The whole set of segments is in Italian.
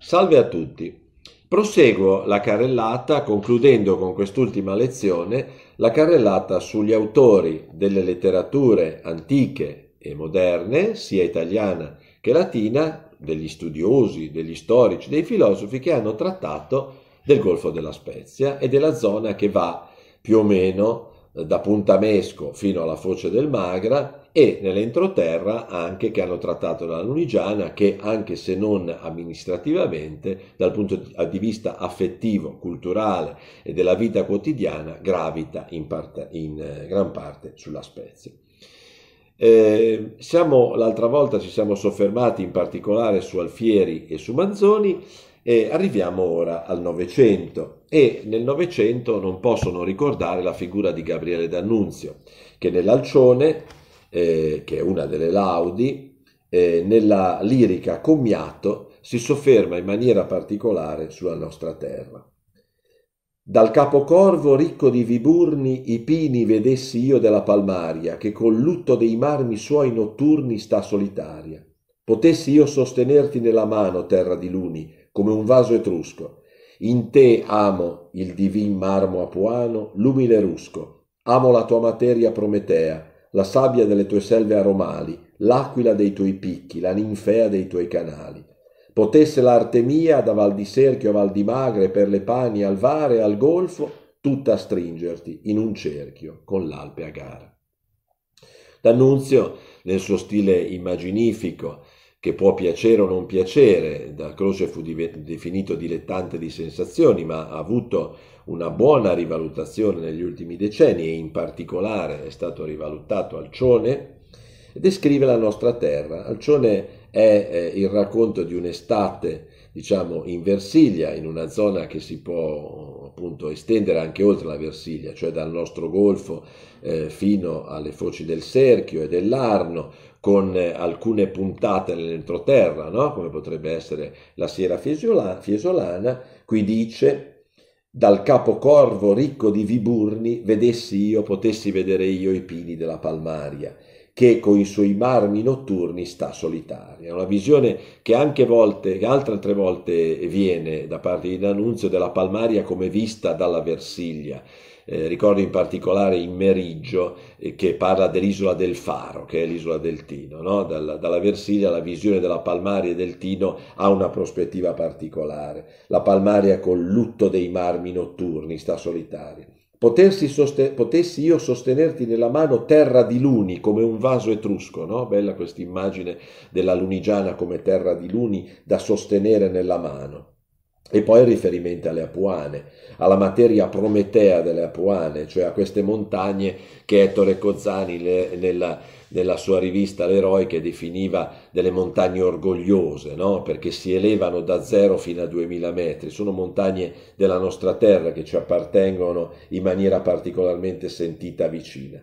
Salve a tutti. Proseguo la carrellata concludendo con quest'ultima lezione la carrellata sugli autori delle letterature antiche e moderne, sia italiana che latina, degli studiosi, degli storici, dei filosofi che hanno trattato del Golfo della Spezia e della zona che va più o meno da Puntamesco fino alla foce del Magra e nell'entroterra anche che hanno trattato la Lunigiana che anche se non amministrativamente dal punto di vista affettivo, culturale e della vita quotidiana gravita in, parte, in eh, gran parte sulla Spezia. Eh, siamo, l'altra volta ci siamo soffermati in particolare su Alfieri e su Manzoni e arriviamo ora al Novecento e nel Novecento non possono ricordare la figura di Gabriele D'Annunzio, che nell'Alcione, eh, che è una delle laudi, eh, nella lirica Commiato si sofferma in maniera particolare sulla nostra terra. Dal capocorvo ricco di viburni i pini vedessi io della palmaria, che col lutto dei marmi suoi notturni sta solitaria. Potessi io sostenerti nella mano, terra di luni, come un vaso etrusco. In te amo il divin marmo apuano, l'umile rusco. Amo la tua materia prometea, la sabbia delle tue selve aromali, l'aquila dei tuoi picchi, la ninfea dei tuoi canali. Potesse l'arte mia da Val di Serchio a Val di Magre per le pani, al Vare al Golfo tutta stringerti in un cerchio con l'Alpe a gara. D'Annunzio, nel suo stile immaginifico che può piacere o non piacere, da Croce fu definito dilettante di sensazioni, ma ha avuto una buona rivalutazione negli ultimi decenni e in particolare è stato rivalutato Alcione, descrive la nostra terra. Alcione è eh, il racconto di un'estate, diciamo, in Versiglia, in una zona che si può appunto estendere anche oltre la Versiglia, cioè dal nostro golfo eh, fino alle foci del Serchio e dell'Arno, con eh, alcune puntate nell'entroterra, no? come potrebbe essere la Sierra Fiesolana, qui dice dal capocorvo ricco di viburni vedessi io, potessi vedere io i pini della palmaria che con i suoi marmi notturni sta solitaria. Una visione che anche volte, altre altre volte viene da parte di D'Annunzio della Palmaria come vista dalla Versiglia. Eh, ricordo in particolare in Meriggio eh, che parla dell'isola del Faro, che è l'isola del Tino. No? Dalla, dalla Versiglia la visione della Palmaria e del Tino ha una prospettiva particolare. La Palmaria col lutto dei marmi notturni sta solitaria. Soste- potessi io sostenerti nella mano terra di luni come un vaso etrusco, no? Bella questa immagine della lunigiana come terra di luni da sostenere nella mano. E poi il riferimento alle Apuane, alla materia prometea delle Apuane, cioè a queste montagne che Ettore Cozzani le, nella, nella, sua rivista L'Eroiche definiva delle montagne orgogliose, no? perché si elevano da zero fino a 2000 metri, sono montagne della nostra terra che ci appartengono in maniera particolarmente sentita vicina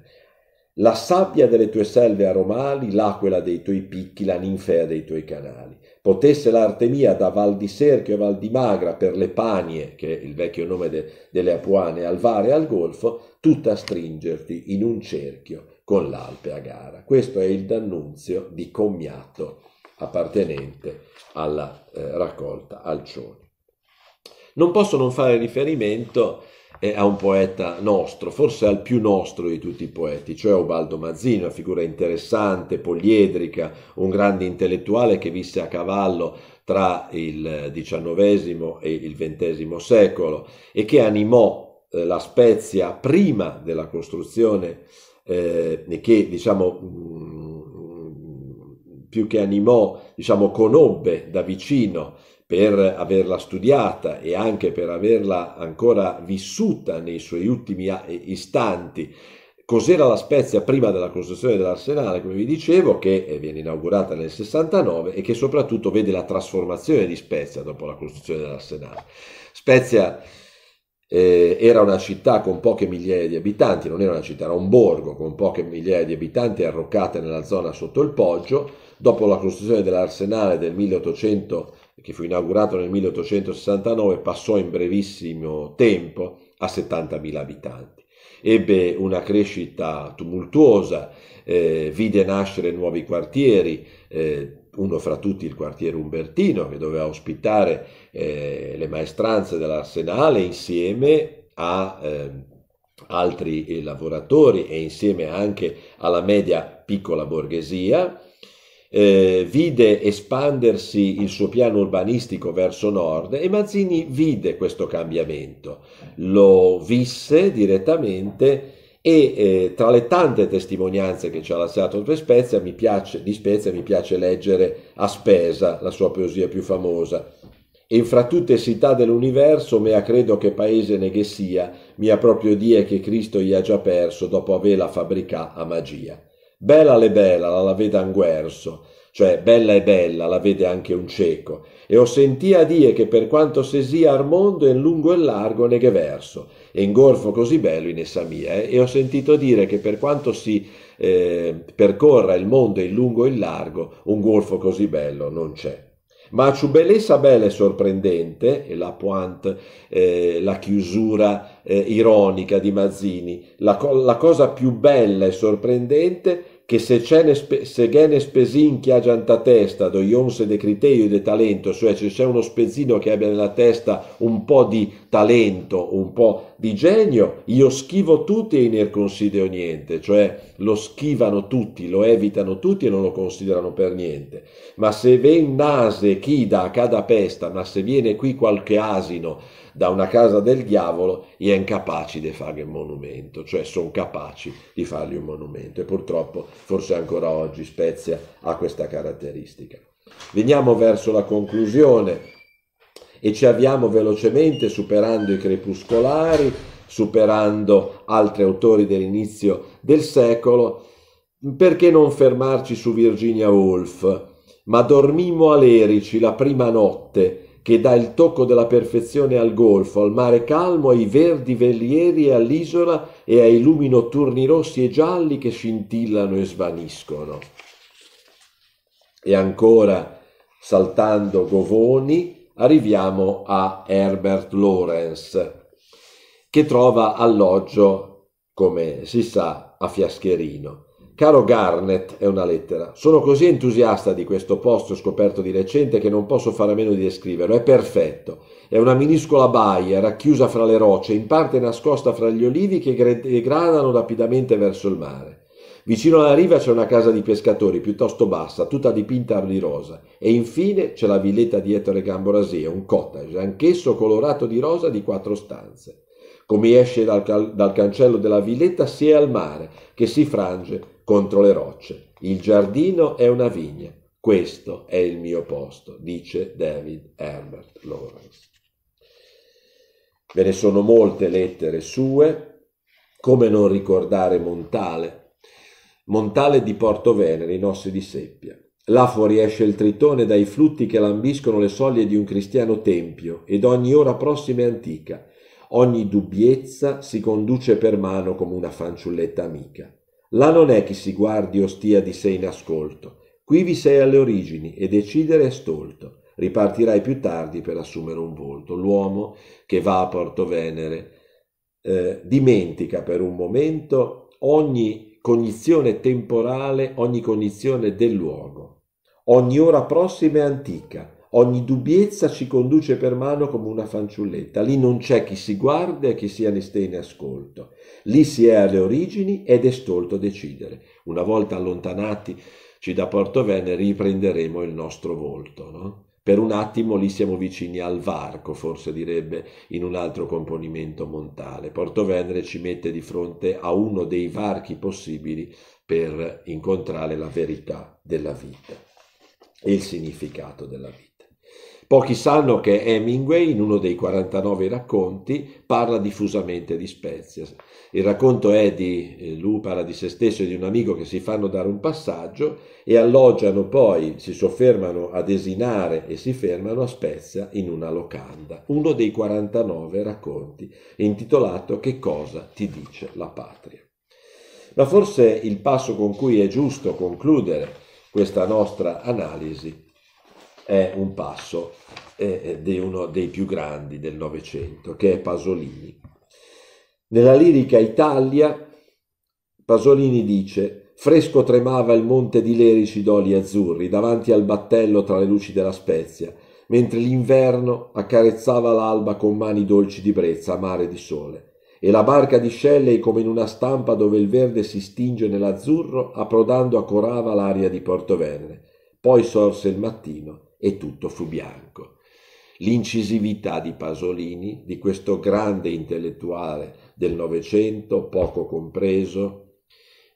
la sabbia delle tue selve aromali, l'aquila dei tuoi picchi, la ninfea dei tuoi canali. Potesse l'Artemia da Val di Serchio e Val di Magra per le Panie, che è il vecchio nome de, delle Apuane, al Vare e al Golfo, tutta stringerti in un cerchio con l'Alpe a gara. Questo è il D'Annunzio di Commiato, appartenente alla eh, raccolta Alcioni. Non posso non fare riferimento a un poeta nostro, forse al più nostro di tutti i poeti, cioè Ubaldo Mazzini, una figura interessante, poliedrica, un grande intellettuale che visse a cavallo tra il XIX e il XX secolo e che animò eh, la Spezia prima della costruzione eh, che diciamo mh, mm, mm, più che animò, diciamo conobbe da vicino per averla studiata e anche per averla ancora vissuta nei suoi ultimi eh, istanti. Cos'era la Spezia prima della costruzione dell'arsenale, come vi dicevo, che eh, viene inaugurata nel 69 e che soprattutto vede la trasformazione di Spezia dopo la costruzione dell'arsenale. Spezia eh, era una città con poche migliaia di abitanti, non era una città, era un borgo con poche migliaia di abitanti arroccate nella zona sotto il Poggio. Dopo la costruzione dell'arsenale del 1800 che fu inaugurato nel 1869, passò in brevissimo tempo a 70.000 abitanti. Ebbe una crescita tumultuosa, eh, vide nascere nuovi quartieri, eh, uno fra tutti il quartiere Umbertino, che doveva ospitare eh, le maestranze dell'arsenale insieme a eh, altri lavoratori e insieme anche alla media piccola borghesia eh, vide espandersi il suo piano urbanistico verso nord e Mazzini vide questo cambiamento, lo visse direttamente e eh, tra le tante testimonianze che ci ha lasciato Spezia, piace, di Spezia mi piace leggere A Spesa, la sua poesia più famosa. E fra tutte città dell'universo, mea credo che paese ne che sia, mia proprio die che Cristo gli ha già perso dopo averla fabbricata a magia. Bella le bella, la, la vede anguerso, cioè bella e bella, la vede anche un cieco. E ho sentia dire che per quanto se sia al mondo, in lungo e largo ne che verso, e in gorfo così bello in essa mia. Eh? E ho sentito dire che per quanto si eh, percorra il mondo in lungo e in largo, un golfo così bello non c'è. Ma Ciubelé bella e sorprendente, e la pointe, eh, la chiusura eh, ironica di Mazzini, la, co- la cosa più bella e sorprendente che se, c'è ne spesin che ha gianta testa, do ionse de criterio de talento, cioè se c'è uno spezzino che abbia nella testa un po' di talento, un po' di genio, io schivo tutti e ne considero niente, cioè lo schivano tutti, lo evitano tutti e non lo considerano per niente. Ma se ven nase chi da cada pesta, ma se viene qui qualche asino, da una casa del diavolo e è incapace di fargli un monumento, cioè sono capaci di fargli un monumento e purtroppo forse ancora oggi Spezia ha questa caratteristica. Veniamo verso la conclusione e ci avviamo velocemente superando i crepuscolari, superando altri autori dell'inizio del secolo, perché non fermarci su Virginia Woolf? Ma dormimmo a Lerici la prima notte che dà il tocco della perfezione al golfo, al mare calmo, ai verdi velieri e all'isola e ai lumi notturni rossi e gialli che scintillano e svaniscono. E ancora, saltando Govoni, arriviamo a Herbert Lawrence, che trova alloggio, come si sa, a Fiascherino. Caro Garnet, è una lettera. Sono così entusiasta di questo posto scoperto di recente che non posso fare a meno di descriverlo. È perfetto. È una minuscola baia racchiusa fra le rocce, in parte nascosta fra gli olivi che gradano rapidamente verso il mare. Vicino alla riva c'è una casa di pescatori piuttosto bassa, tutta dipinta di rosa, e infine c'è la villetta di Ettore Gamborasea, un cottage, anch'esso colorato di rosa di quattro stanze. Come esce dal, dal cancello della villetta si è al mare, che si frange contro le rocce. Il giardino è una vigna. Questo è il mio posto, dice David Herbert Lawrence. Ve ne sono molte lettere sue, come non ricordare Montale, Montale di Porto Venere, in ossi di Seppia. Là fuoriesce il tritone dai flutti che lambiscono le soglie di un cristiano tempio ed ogni ora prossima è antica. Ogni dubbiezza si conduce per mano come una fanciulletta amica. Là non è chi si guardi o stia di sé in ascolto. Qui vi sei alle origini e decidere è stolto. Ripartirai più tardi per assumere un volto. L'uomo che va a Porto Venere eh, dimentica per un momento ogni cognizione temporale, ogni cognizione del luogo. Ogni ora prossima è antica, ogni dubbiezza ci conduce per mano come una fanciulletta. Lì non c'è chi si guarda e chi si ne in ascolto. Lì si è alle origini ed è stolto decidere. Una volta allontanati ci da Venere riprenderemo il nostro volto, no? Per un attimo lì siamo vicini al varco, forse direbbe in un altro componimento montale. Porto Venere ci mette di fronte a uno dei varchi possibili per incontrare la verità della vita e il significato della vita. Pochi sanno che Hemingway, in uno dei 49 racconti, parla diffusamente di Spezia. Il racconto è di, eh, lui parla di se stesso e di un amico che si fanno dare un passaggio e alloggiano poi, si soffermano a desinare e si fermano a Spezia in una locanda. Uno dei 49 racconti intitolato Che cosa ti dice la patria? Ma forse il passo con cui è giusto concludere questa nostra analisi è un passo eh, di uno dei più grandi del Novecento, che è Pasolini. Nella lirica Italia, Pasolini dice Fresco tremava il monte di lerici d'oli azzurri davanti al battello tra le luci della Spezia, mentre l'inverno accarezzava l'alba con mani dolci di brezza, mare di sole e la barca di Shelley come in una stampa dove il verde si stinge nell'azzurro, approdando a Corava l'aria di Porto Venere. Poi sorse il mattino e tutto fu bianco. L'incisività di Pasolini, di questo grande intellettuale del Novecento, poco compreso,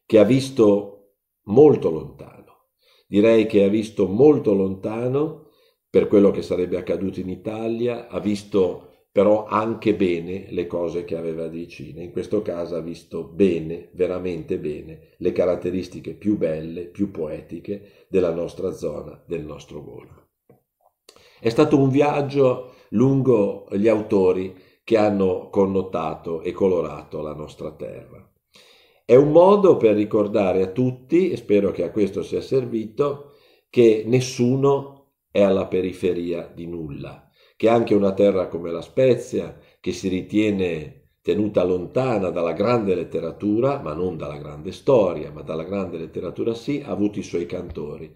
che ha visto molto lontano, direi che ha visto molto lontano per quello che sarebbe accaduto in Italia, ha visto però anche bene le cose che aveva vicine. In questo caso ha visto bene, veramente bene, le caratteristiche più belle, più poetiche della nostra zona, del nostro volo. È stato un viaggio lungo gli autori che hanno connotato e colorato la nostra terra. È un modo per ricordare a tutti, e spero che a questo sia servito, che nessuno è alla periferia di nulla, che anche una terra come la Spezia, che si ritiene tenuta lontana dalla grande letteratura, ma non dalla grande storia, ma dalla grande letteratura sì, ha avuto i suoi cantori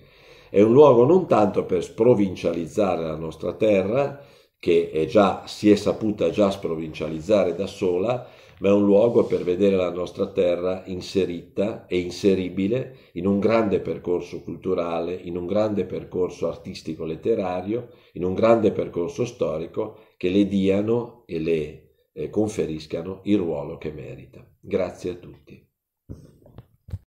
è un luogo non tanto per sprovincializzare la nostra terra, che è già, si è saputa già sprovincializzare da sola, ma è un luogo per vedere la nostra terra inserita e inseribile in un grande percorso culturale, in un grande percorso artistico-letterario, in un grande percorso storico che le diano e le eh, conferiscano il ruolo che merita. Grazie a tutti.